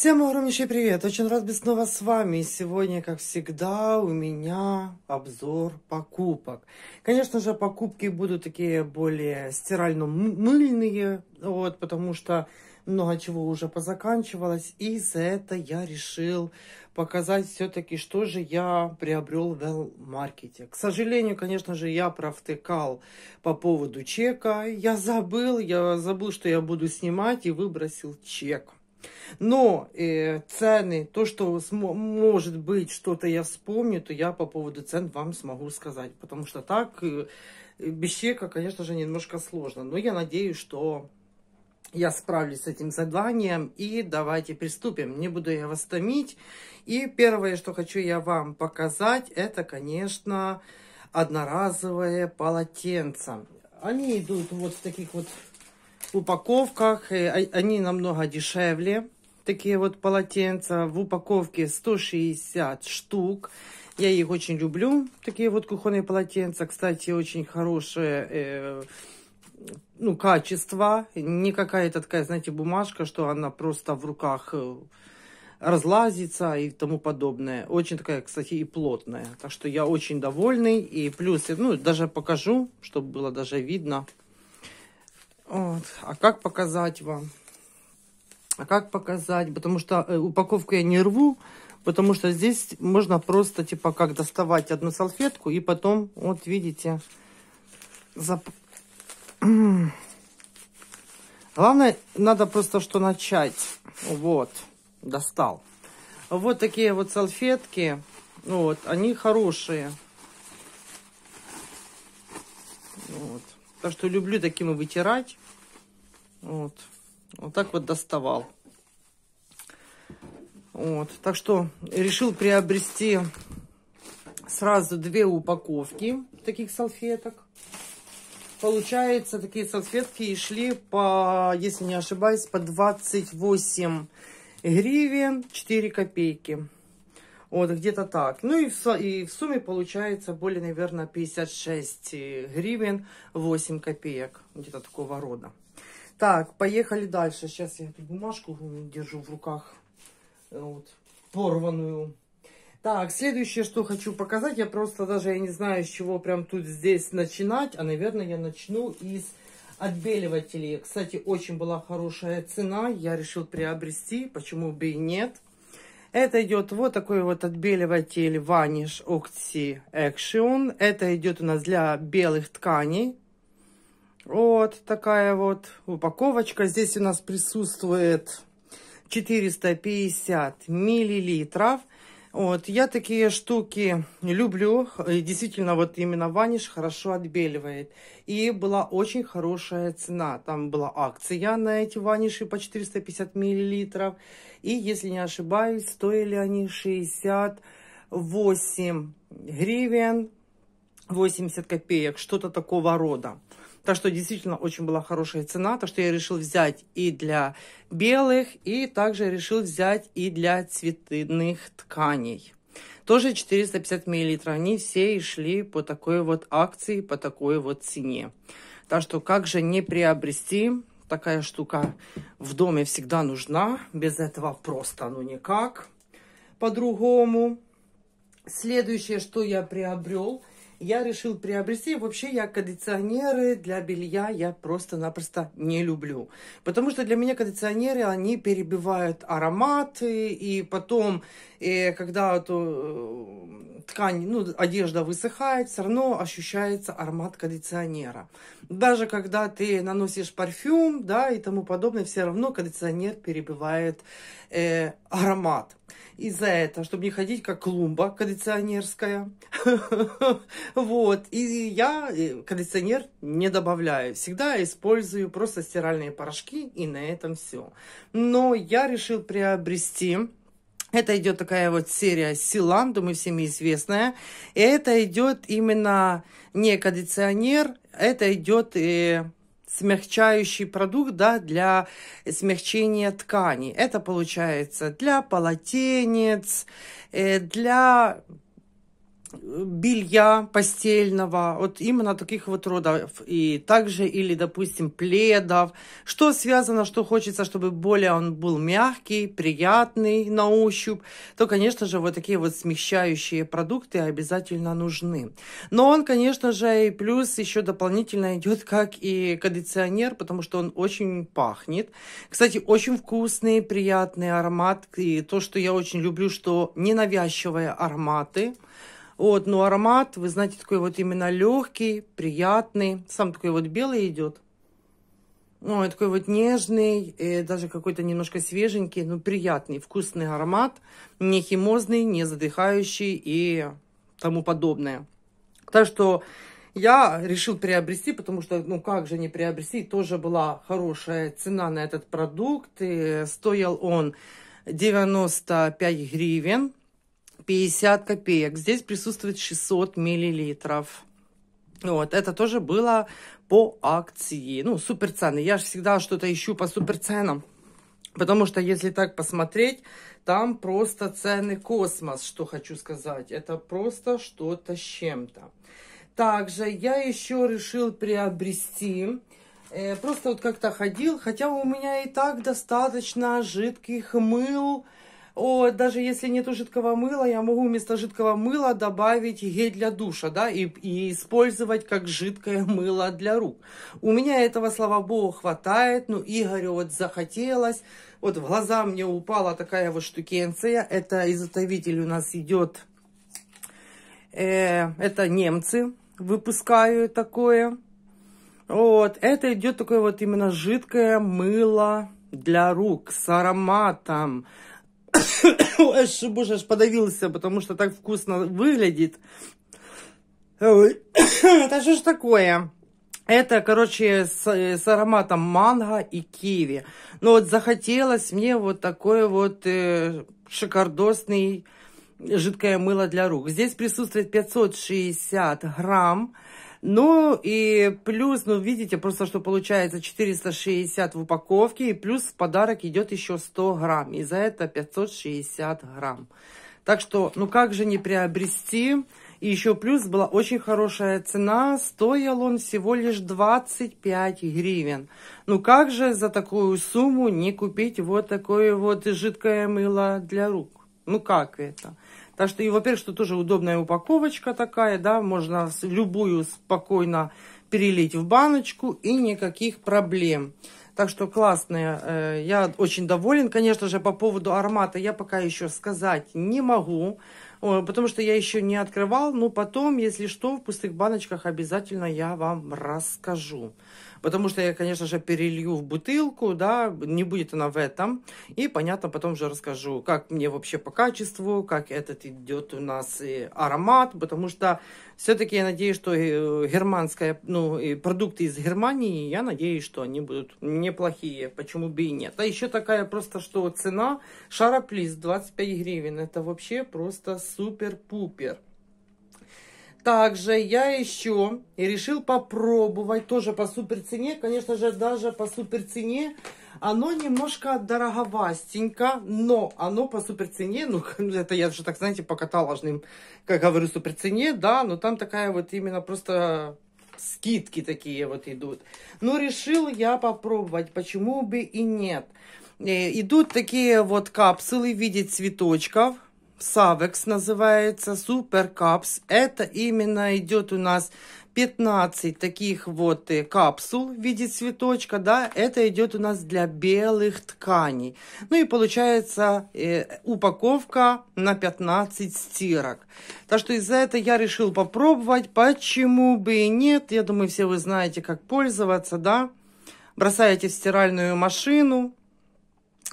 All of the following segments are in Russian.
Всем огромнейший привет! Очень рад быть снова с вами. И сегодня, как всегда, у меня обзор покупок. Конечно же, покупки будут такие более стирально-мыльные, вот, потому что много чего уже позаканчивалось. И за это я решил показать все-таки, что же я приобрел в маркете К сожалению, конечно же, я провтыкал по поводу чека. Я забыл, я забыл, что я буду снимать и выбросил чек. Но э, цены, то, что может быть что-то я вспомню, то я по поводу цен вам смогу сказать. Потому что так, э, без чека, конечно же, немножко сложно. Но я надеюсь, что я справлюсь с этим заданием. И давайте приступим. Не буду я вас томить. И первое, что хочу я вам показать, это, конечно, одноразовые полотенца. Они идут вот в таких вот упаковках. Они намного дешевле. Такие вот полотенца в упаковке 160 штук. Я их очень люблю. Такие вот кухонные полотенца. Кстати, очень хорошие э, ну, качество. Не какая-то такая, знаете, бумажка, что она просто в руках э, разлазится и тому подобное. Очень такая, кстати, и плотная. Так что я очень довольный. И плюсы, ну, даже покажу, чтобы было даже видно. Вот. А как показать вам? А как показать? Потому что э, упаковку я не рву, потому что здесь можно просто, типа, как доставать одну салфетку, и потом, вот видите, зап... Главное, надо просто что начать. Вот, достал. Вот такие вот салфетки. Вот, они хорошие. Так что люблю таким и вытирать. Вот. Вот так вот доставал. Вот. Так что решил приобрести сразу две упаковки таких салфеток. Получается, такие салфетки и шли по, если не ошибаюсь, по 28 гривен 4 копейки. Вот, где-то так. Ну и в, и в сумме получается более, наверное, 56 э, гривен 8 копеек. Где-то такого рода. Так, поехали дальше. Сейчас я эту бумажку держу в руках. Э, вот, порванную. Так, следующее, что хочу показать. Я просто даже я не знаю, с чего прям тут здесь начинать. А, наверное, я начну из отбеливателей. Кстати, очень была хорошая цена. Я решил приобрести. Почему бы и нет. Это идет вот такой вот отбеливатель Vanish Oxy Action. Это идет у нас для белых тканей. Вот такая вот упаковочка. Здесь у нас присутствует 450 миллилитров. Вот, я такие штуки люблю. И действительно, вот именно ваниш хорошо отбеливает. И была очень хорошая цена. Там была акция на эти ваниши по 450 миллилитров. И, если не ошибаюсь, стоили они 68 гривен 80 копеек. Что-то такого рода. Так что действительно очень была хорошая цена. То, что я решил взять и для белых, и также решил взять и для цветных тканей. Тоже 450 мл. Они все шли по такой вот акции, по такой вот цене. Так что как же не приобрести такая штука в доме всегда нужна. Без этого просто, ну никак по-другому. Следующее, что я приобрел, я решил приобрести. Вообще я кондиционеры для белья я просто-напросто не люблю. Потому что для меня кондиционеры, они перебивают ароматы, и потом и когда эту э, ткань, ну, одежда высыхает, все равно ощущается аромат кондиционера. Даже когда ты наносишь парфюм, да, и тому подобное, все равно кондиционер перебивает э, аромат. из за этого, чтобы не ходить как клумба кондиционерская. Вот. И я э, кондиционер не добавляю. Всегда использую просто стиральные порошки и на этом все. Но я решил приобрести это идет такая вот серия Силан, думаю, всеми известная. И это идет именно не кондиционер, это идет и э, смягчающий продукт да, для смягчения тканей. Это получается для полотенец, э, для белья постельного, вот именно таких вот родов, и также или, допустим, пледов, что связано, что хочется, чтобы более он был мягкий, приятный на ощупь, то, конечно же, вот такие вот смягчающие продукты обязательно нужны. Но он, конечно же, и плюс еще дополнительно идет как и кондиционер, потому что он очень пахнет. Кстати, очень вкусный, приятный аромат, и то, что я очень люблю, что ненавязчивые ароматы, вот, ну аромат, вы знаете, такой вот именно легкий, приятный. Сам такой вот белый идет. Ну, такой вот нежный, даже какой-то немножко свеженький, но приятный, вкусный аромат. Не химозный, не задыхающий и тому подобное. Так что я решил приобрести, потому что, ну как же не приобрести, тоже была хорошая цена на этот продукт. И стоил он 95 гривен. 50 копеек. Здесь присутствует 600 миллилитров. Вот, это тоже было по акции. Ну, суперцены. Я же всегда что-то ищу по суперценам. Потому что, если так посмотреть, там просто цены космос, что хочу сказать. Это просто что-то с чем-то. Также я еще решил приобрести э, просто вот как-то ходил, хотя у меня и так достаточно жидких мыл, о, даже если нету жидкого мыла, я могу вместо жидкого мыла добавить гель для душа, да, и, и использовать как жидкое мыло для рук. У меня этого, слава богу, хватает, но ну, Игорю вот захотелось, вот в глаза мне упала такая вот штукенция, это изготовитель у нас идет, э, это немцы выпускают такое, вот, это идет такое вот именно жидкое мыло для рук с ароматом, Ой, Шибуш аж подавился, потому что так вкусно выглядит. Ой. Это что ж такое? Это, короче, с, с ароматом манго и киви. Но ну вот захотелось мне вот такой вот э, шикардосный жидкое мыло для рук. Здесь присутствует 560 грамм ну и плюс, ну видите, просто что получается 460 в упаковке, и плюс в подарок идет еще 100 грамм, и за это 560 грамм. Так что, ну как же не приобрести? И еще плюс была очень хорошая цена, стоил он всего лишь 25 гривен. Ну как же за такую сумму не купить вот такое вот жидкое мыло для рук? Ну как это? Так что, и, во-первых, что тоже удобная упаковочка такая, да, можно любую спокойно перелить в баночку и никаких проблем. Так что классная. Э, я очень доволен. Конечно же, по поводу аромата я пока еще сказать не могу, потому что я еще не открывал. Но потом, если что, в пустых баночках обязательно я вам расскажу потому что я, конечно же, перелью в бутылку, да, не будет она в этом. И, понятно, потом же расскажу, как мне вообще по качеству, как этот идет у нас и аромат, потому что все-таки я надеюсь, что э, германская, ну, и продукты из Германии, я надеюсь, что они будут неплохие, почему бы и нет. А еще такая просто, что цена, шара 25 гривен, это вообще просто супер-пупер. Также я ищу и решил попробовать тоже по супер цене. Конечно же, даже по супер цене оно немножко дороговастенько, но оно по супер цене, ну, это я же так, знаете, по каталожным, как говорю, супер цене, да, но там такая вот именно просто скидки такие вот идут. Но решил я попробовать, почему бы и нет. Э, идут такие вот капсулы в виде цветочков, Савекс называется, Супер Капс. Это именно идет у нас 15 таких вот э, капсул в виде цветочка, да, это идет у нас для белых тканей. Ну и получается э, упаковка на 15 стирок. Так что из-за этого я решил попробовать, почему бы и нет. Я думаю, все вы знаете, как пользоваться, да. Бросаете в стиральную машину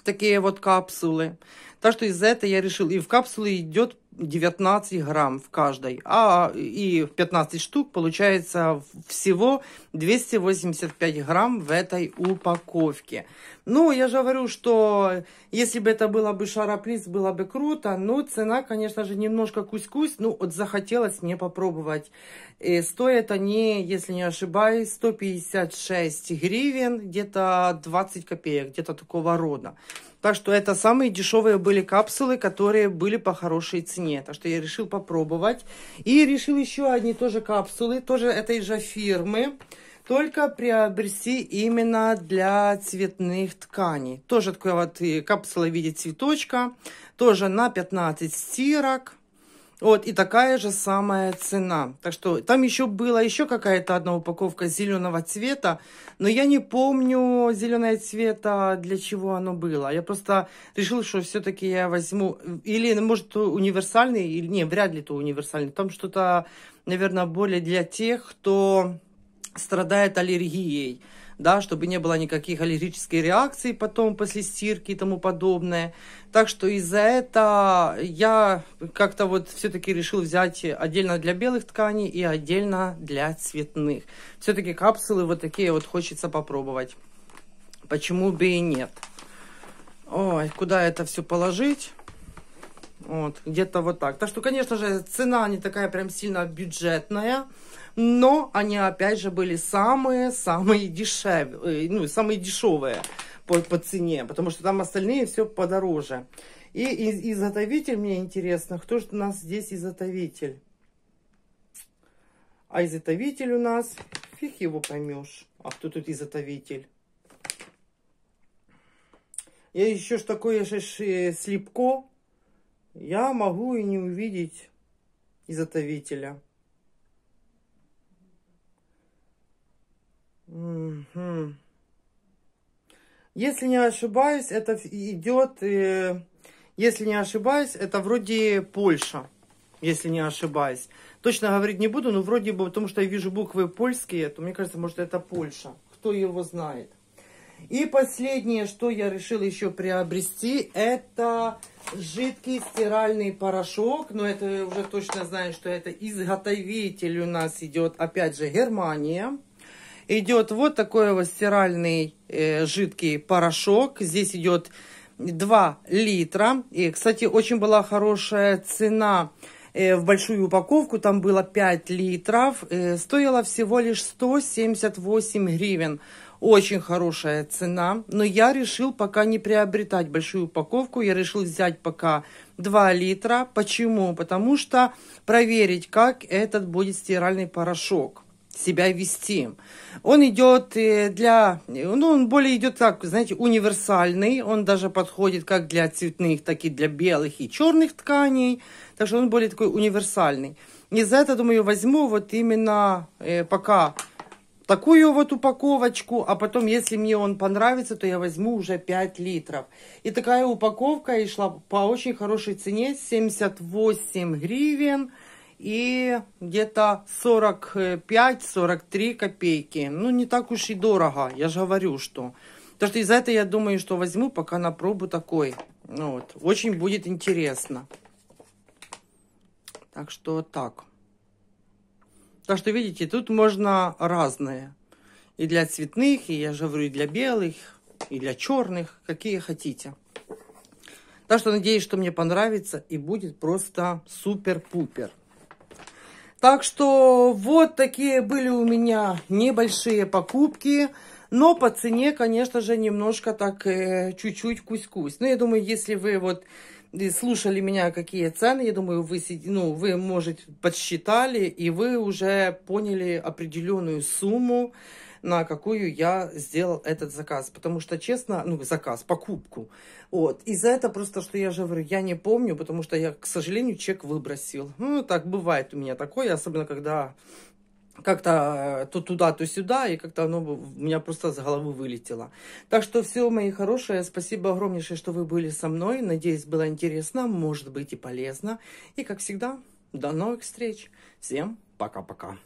такие вот капсулы. Так что из-за этого я решил, и в капсулы идет 19 грамм в каждой, а и 15 штук получается всего 285 грамм в этой упаковке. Ну, я же говорю, что если бы это было бы шароплиц, было бы круто, но цена, конечно же, немножко кусь-кусь, ну, вот захотелось мне попробовать. И э, стоят они, если не ошибаюсь, 156 гривен, где-то 20 копеек, где-то такого рода. Так что это самые дешевые были капсулы, которые были по хорошей цене мне, так что я решил попробовать. И решил еще одни тоже капсулы, тоже этой же фирмы, только приобрести именно для цветных тканей. Тоже такая вот капсула в виде цветочка, тоже на 15 стирок. Вот, и такая же самая цена. Так что там еще была еще какая-то одна упаковка зеленого цвета, но я не помню зеленого цвета, для чего оно было. Я просто решила, что все-таки я возьму, или ну, может универсальный, или не, вряд ли то универсальный. Там что-то, наверное, более для тех, кто страдает аллергией да, чтобы не было никаких аллергических реакций потом после стирки и тому подобное. Так что из-за этого я как-то вот все-таки решил взять отдельно для белых тканей и отдельно для цветных. Все-таки капсулы вот такие вот хочется попробовать. Почему бы и нет. Ой, куда это все положить? Вот, где-то вот так. Так что, конечно же, цена не такая прям сильно бюджетная но они опять же были самые-самые дешевые, э, ну, самые дешевые по, по цене, потому что там остальные все подороже. И из изготовитель мне интересно, кто же у нас здесь изготовитель? А изготовитель у нас, фиг его поймешь. А кто тут изготовитель? Я еще ж такое же э, слепко. Я могу и не увидеть изготовителя. Если не ошибаюсь, это идет, э, если не ошибаюсь, это вроде Польша, если не ошибаюсь. Точно говорить не буду, но вроде бы, потому что я вижу буквы польские, то мне кажется, может это Польша. Кто его знает. И последнее, что я решила еще приобрести, это жидкий стиральный порошок. Но это уже точно знаю, что это изготовитель у нас идет, опять же, Германия идет вот такой вот стиральный э, жидкий порошок. Здесь идет 2 литра. И, кстати, очень была хорошая цена э, в большую упаковку, там было 5 литров, э, стоила всего лишь 178 гривен. Очень хорошая цена, но я решил пока не приобретать большую упаковку, я решил взять пока 2 литра. Почему? Потому что проверить, как этот будет стиральный порошок себя вести. Он идет э, для, ну, он более идет так, знаете, универсальный, он даже подходит как для цветных, так и для белых и черных тканей, так что он более такой универсальный. И за это, думаю, возьму вот именно э, пока такую вот упаковочку, а потом, если мне он понравится, то я возьму уже 5 литров. И такая упаковка и шла по очень хорошей цене, 78 гривен, и где-то 45-43 копейки. Ну, не так уж и дорого, я же говорю, что. Потому что из за этого я думаю, что возьму, пока на пробу такой. Ну вот. Очень будет интересно. Так что так. Так что, видите, тут можно разное И для цветных, и я же говорю, и для белых, и для черных, какие хотите. Так что надеюсь, что мне понравится и будет просто супер-пупер. Так что вот такие были у меня небольшие покупки. Но по цене, конечно же, немножко так э, чуть-чуть кусь-кусь. Но ну, я думаю, если вы вот э, слушали меня, какие цены, я думаю, вы, ну, вы, может, подсчитали, и вы уже поняли определенную сумму, на какую я сделал этот заказ. Потому что, честно, ну, заказ, покупку. Вот. И за это просто, что я же говорю, я не помню, потому что я, к сожалению, чек выбросил. Ну, так бывает у меня такое, особенно когда как-то то туда, то сюда, и как-то оно у меня просто с головы вылетело. Так что все, мои хорошие, спасибо огромнейшее, что вы были со мной. Надеюсь, было интересно, может быть и полезно. И, как всегда, до новых встреч. Всем пока-пока.